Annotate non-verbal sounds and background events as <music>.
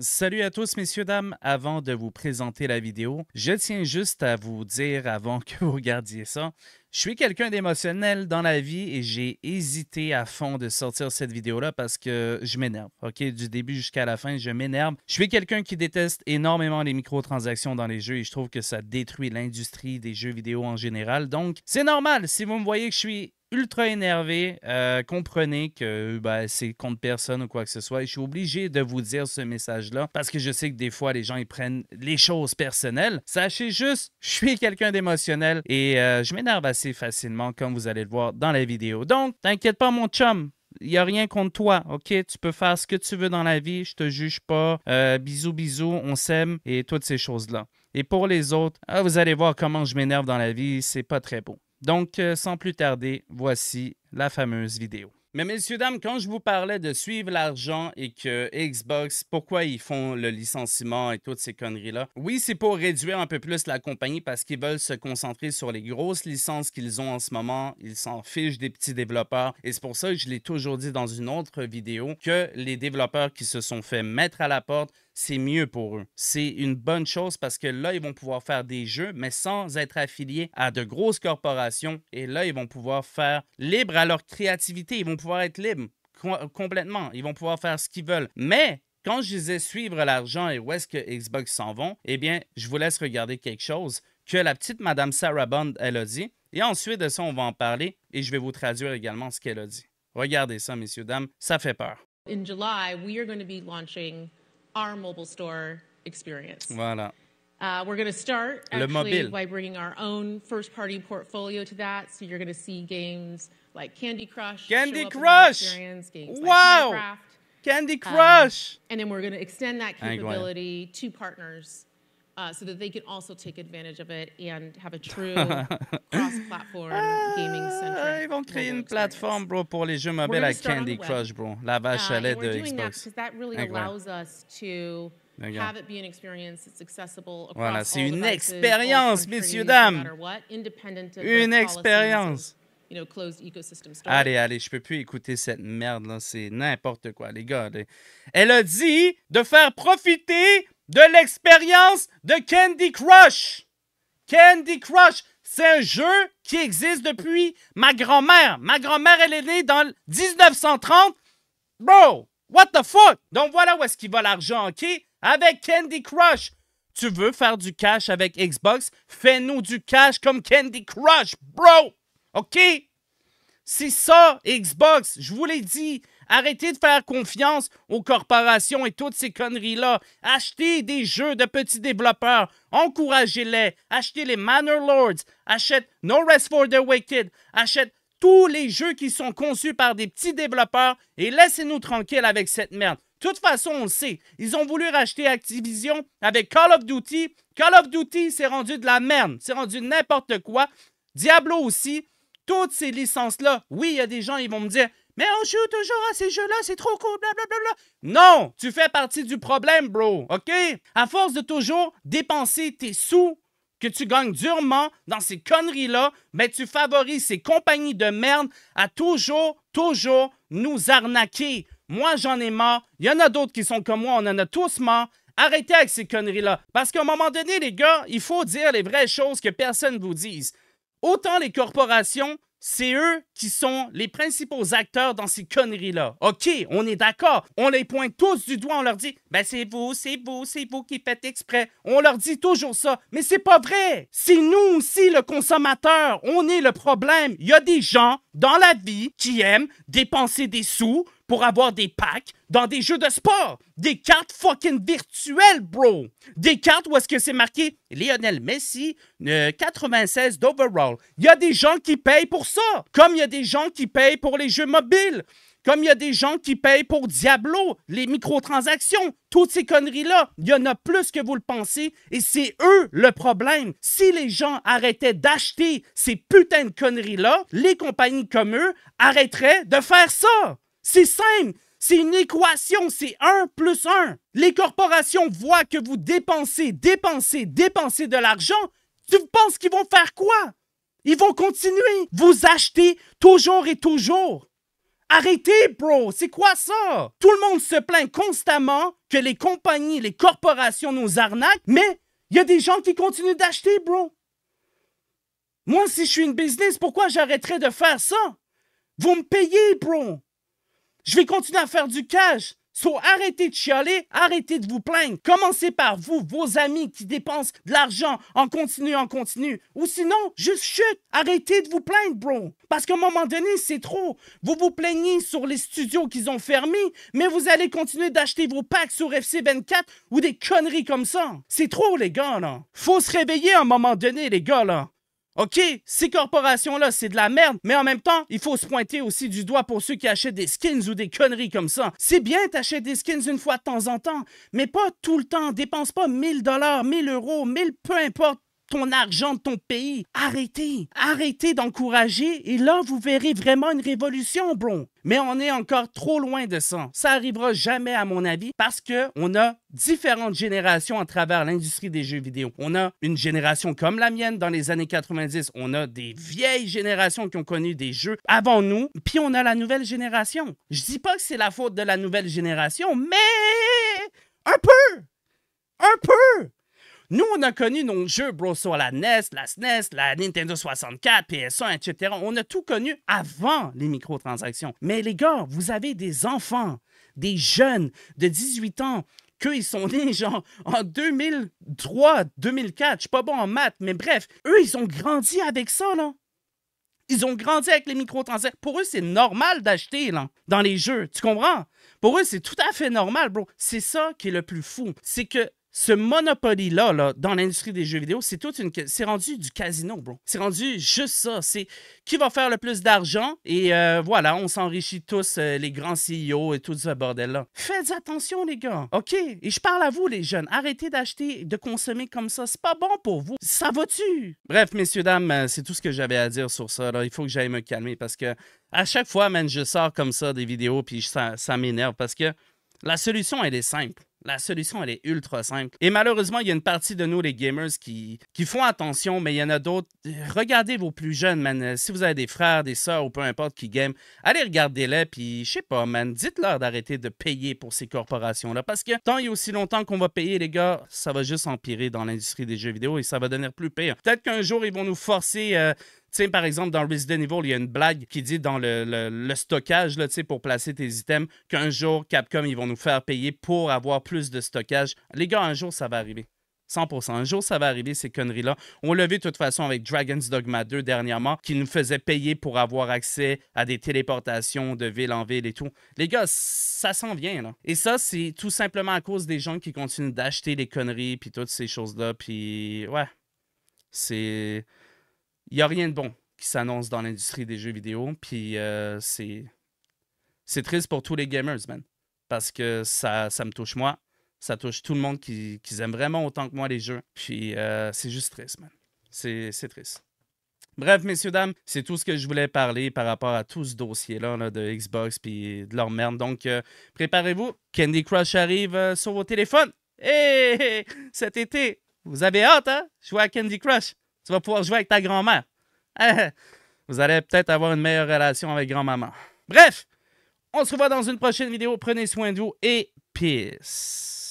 Salut à tous, messieurs, dames. Avant de vous présenter la vidéo, je tiens juste à vous dire avant que <laughs> vous regardiez ça, je suis quelqu'un d'émotionnel dans la vie et j'ai hésité à fond de sortir cette vidéo-là parce que je m'énerve. OK, du début jusqu'à la fin, je m'énerve. Je suis quelqu'un qui déteste énormément les microtransactions dans les jeux et je trouve que ça détruit l'industrie des jeux vidéo en général. Donc, c'est normal si vous me voyez que je suis ultra énervé. Euh, comprenez que ben, c'est contre personne ou quoi que ce soit. Et je suis obligé de vous dire ce message-là parce que je sais que des fois, les gens, ils prennent les choses personnelles. Sachez juste, je suis quelqu'un d'émotionnel et euh, je m'énerve assez facilement, comme vous allez le voir dans la vidéo. Donc, t'inquiète pas, mon chum. Il n'y a rien contre toi, ok? Tu peux faire ce que tu veux dans la vie, je te juge pas. Euh, bisous, bisous, on s'aime et toutes ces choses-là. Et pour les autres, ah, vous allez voir comment je m'énerve dans la vie, c'est pas très beau. Donc, euh, sans plus tarder, voici la fameuse vidéo. Mais messieurs, dames, quand je vous parlais de suivre l'argent et que Xbox, pourquoi ils font le licenciement et toutes ces conneries-là, oui, c'est pour réduire un peu plus la compagnie parce qu'ils veulent se concentrer sur les grosses licences qu'ils ont en ce moment. Ils s'en fichent des petits développeurs. Et c'est pour ça que je l'ai toujours dit dans une autre vidéo que les développeurs qui se sont fait mettre à la porte c'est mieux pour eux. C'est une bonne chose parce que là, ils vont pouvoir faire des jeux, mais sans être affiliés à de grosses corporations. Et là, ils vont pouvoir faire libre à leur créativité. Ils vont pouvoir être libres complètement. Ils vont pouvoir faire ce qu'ils veulent. Mais quand je disais suivre l'argent et où est-ce que Xbox s'en vont, eh bien, je vous laisse regarder quelque chose que la petite Madame Sarah Bond, elle a dit. Et ensuite de ça, on va en parler et je vais vous traduire également ce qu'elle a dit. Regardez ça, messieurs, dames, ça fait peur. In July, we are going our mobile store experience. Voilà. Uh, we're going to start actually by bringing our own first party portfolio to that. So you're going to see games like Candy Crush, Candy Crush, wow, like Candy um, Crush, um, and then we're going to extend that capability to partners uh, so that they can also take advantage of it and have a <laughs> true cross-platform ah, gaming center. Ils vont créer une plateforme, bro, pour les jeux mobiles à Candy Crush, bro, la vache à lait de Xbox. Voilà, c'est une expérience, messieurs, dames. Une expérience. Allez, allez, je peux plus écouter cette merde là, c'est n'importe quoi, les gars. Elle a dit de faire profiter de l'expérience de Candy Crush. Candy Crush, c'est un jeu qui existe depuis ma grand-mère. Ma grand-mère, elle est née dans 1930. Bro, what the fuck? Donc voilà où est-ce qu'il va l'argent, OK? Avec Candy Crush. Tu veux faire du cash avec Xbox? Fais-nous du cash comme Candy Crush, bro! OK? C'est ça, Xbox. Je vous l'ai dit. Arrêtez de faire confiance aux corporations et toutes ces conneries-là. Achetez des jeux de petits développeurs. Encouragez-les. Achetez les Manor Lords. achetez No Rest for the Wicked. achetez tous les jeux qui sont conçus par des petits développeurs et laissez-nous tranquilles avec cette merde. De toute façon, on le sait, ils ont voulu racheter Activision avec Call of Duty. Call of Duty, s'est rendu de la merde, c'est rendu n'importe quoi. Diablo aussi, toutes ces licences-là, oui, il y a des gens, ils vont me dire, mais on joue toujours à ces jeux-là, c'est trop cool, blablabla. Non, tu fais partie du problème, bro, OK? À force de toujours dépenser tes sous que tu gagnes durement dans ces conneries-là, mais ben, tu favorises ces compagnies de merde à toujours, toujours nous arnaquer. Moi, j'en ai marre. Il y en a d'autres qui sont comme moi, on en a tous marre. Arrêtez avec ces conneries-là. Parce qu'à un moment donné, les gars, il faut dire les vraies choses que personne ne vous dise. Autant les corporations c'est eux qui sont les principaux acteurs dans ces conneries-là. OK, on est d'accord. On les pointe tous du doigt, on leur dit Ben c'est vous, c'est vous, c'est vous qui faites exprès. On leur dit toujours ça, mais c'est pas vrai. C'est nous aussi, le consommateur. On est le problème. Il y a des gens dans la vie qui aiment dépenser des sous pour avoir des packs dans des jeux de sport. Des cartes fucking virtuelles, bro. Des cartes où est-ce que c'est marqué Lionel Messi, 96 euh, d'overall. Il y a des gens qui payent pour ça. Comme il y a des gens qui payent pour les jeux mobiles. Comme il y a des gens qui payent pour Diablo, les microtransactions, toutes ces conneries-là, il y en a plus que vous le pensez et c'est eux le problème. Si les gens arrêtaient d'acheter ces putains de conneries-là, les compagnies comme eux arrêteraient de faire ça. C'est simple. C'est une équation, c'est 1 plus 1. Les corporations voient que vous dépensez, dépensez, dépensez de l'argent. Tu penses qu'ils vont faire quoi? Ils vont continuer. Vous achetez toujours et toujours. Arrêtez, bro! C'est quoi ça? Tout le monde se plaint constamment que les compagnies, les corporations nous arnaquent, mais il y a des gens qui continuent d'acheter, bro. Moi, si je suis une business, pourquoi j'arrêterais de faire ça? Vous me payez, bro. Je vais continuer à faire du cash. So, arrêtez de chialer, arrêtez de vous plaindre. Commencez par vous, vos amis qui dépensent de l'argent en continu, en continu. Ou sinon, juste chute. Arrêtez de vous plaindre, bro. Parce qu'à un moment donné, c'est trop. Vous vous plaignez sur les studios qu'ils ont fermés, mais vous allez continuer d'acheter vos packs sur FC24 ou des conneries comme ça. C'est trop, les gars, là. Faut se réveiller à un moment donné, les gars, là. OK, ces corporations-là, c'est de la merde, mais en même temps, il faut se pointer aussi du doigt pour ceux qui achètent des skins ou des conneries comme ça. C'est bien, t'achètes des skins une fois de temps en temps, mais pas tout le temps. Dépense pas 1000 dollars, 1000 euros, 1000, peu importe ton argent ton pays. Arrêtez, arrêtez d'encourager et là, vous verrez vraiment une révolution, bro. Mais on est encore trop loin de ça. Ça arrivera jamais, à mon avis, parce que on a différentes générations à travers l'industrie des jeux vidéo. On a une génération comme la mienne dans les années 90. On a des vieilles générations qui ont connu des jeux avant nous. Puis on a la nouvelle génération. Je dis pas que c'est la faute de la nouvelle génération, mais un peu, un peu. Nous, on a connu nos jeux, bro, sur la NES, la SNES, e la Nintendo 64, PS1, etc. On a tout connu avant les microtransactions. Mais les gars, vous avez des enfants, des jeunes de 18 ans, qu'eux, ils sont nés genre en 2003, 2004. Je suis pas bon en maths, mais bref, eux, ils ont grandi avec ça, là. Ils ont grandi avec les microtransactions. Pour eux, c'est normal d'acheter là, dans les jeux. Tu comprends? Pour eux, c'est tout à fait normal, bro. C'est ça qui est le plus fou. C'est que ce monopoly-là dans l'industrie des jeux vidéo, c'est toute une. C'est rendu du casino, bro. C'est rendu juste ça. C'est qui va faire le plus d'argent et euh, voilà, on s'enrichit tous, euh, les grands CEO et tout ce bordel-là. Faites attention, les gars. OK? Et je parle à vous, les jeunes. Arrêtez d'acheter, de consommer comme ça. C'est pas bon pour vous. Ça va-tu? Bref, messieurs, dames, euh, c'est tout ce que j'avais à dire sur ça. Il faut que j'aille me calmer parce que à chaque fois, man, je sors comme ça des vidéos puis ça, ça m'énerve parce que la solution, elle est simple la solution, elle est ultra simple. Et malheureusement, il y a une partie de nous, les gamers, qui, qui font attention, mais il y en a d'autres. Regardez vos plus jeunes, man. Euh, si vous avez des frères, des sœurs ou peu importe qui game, allez regarder-les, puis je sais pas, man. Dites-leur d'arrêter de payer pour ces corporations-là. Parce que tant il y a aussi longtemps qu'on va payer, les gars, ça va juste empirer dans l'industrie des jeux vidéo et ça va devenir plus pire. Peut-être qu'un jour, ils vont nous forcer. Euh, sais, par exemple, dans Resident Evil, il y a une blague qui dit dans le, le, stockage, pour placer tes items, qu'un jour, Capcom, ils vont nous faire payer pour avoir plus de stockage. Les gars, un jour, ça va arriver. 100%. Un jour, ça va arriver, ces conneries-là. On l'a vu de toute façon avec Dragon's Dogma 2 dernièrement, qui nous faisait payer pour avoir accès à des téléportations de ville en ville et tout. Les gars, ça s'en vient, là. Et ça, c'est tout simplement à cause des gens qui continuent d'acheter les conneries, puis toutes ces choses-là, puis ouais. C'est il n'y a rien de bon qui s'annonce dans l'industrie des jeux vidéo. Puis euh, c'est, c'est triste pour tous les gamers, man. Parce que ça, ça me touche moi. Ça touche tout le monde qui, qui aime vraiment autant que moi les jeux. Puis euh, c'est juste triste, man. C'est, triste. Bref, messieurs, dames, c'est tout ce que je voulais parler par rapport à tout ce dossier-là de Xbox puis de leur merde. Donc, euh, préparez-vous. Candy Crush arrive sur vos téléphones. Hé! cet été, vous avez hâte, hein? Je à Candy Crush. Tu vas pouvoir jouer avec ta grand-mère. <laughs> Vous allez peut-être avoir une meilleure relation avec grand-maman. Bref, on se revoit dans une prochaine vidéo. Prenez soin de vous et peace.